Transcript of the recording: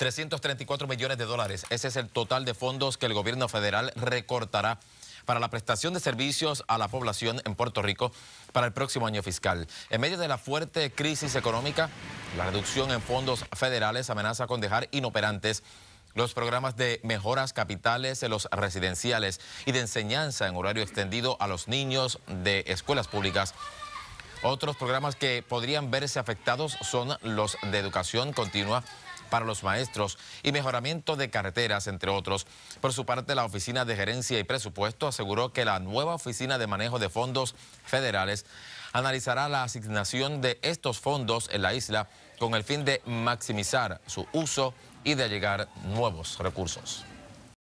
334 millones de dólares. Ese es el total de fondos que el gobierno federal recortará para la prestación de servicios a la población en Puerto Rico para el próximo año fiscal. En medio de la fuerte crisis económica, la reducción en fondos federales amenaza con dejar inoperantes los programas de mejoras capitales en los residenciales y de enseñanza en horario extendido a los niños de escuelas públicas. Otros programas que podrían verse afectados son los de educación continua para los maestros y mejoramiento de carreteras, entre otros. Por su parte, la Oficina de Gerencia y Presupuesto aseguró que la nueva Oficina de Manejo de Fondos Federales analizará la asignación de estos fondos en la isla con el fin de maximizar su uso y de llegar nuevos recursos.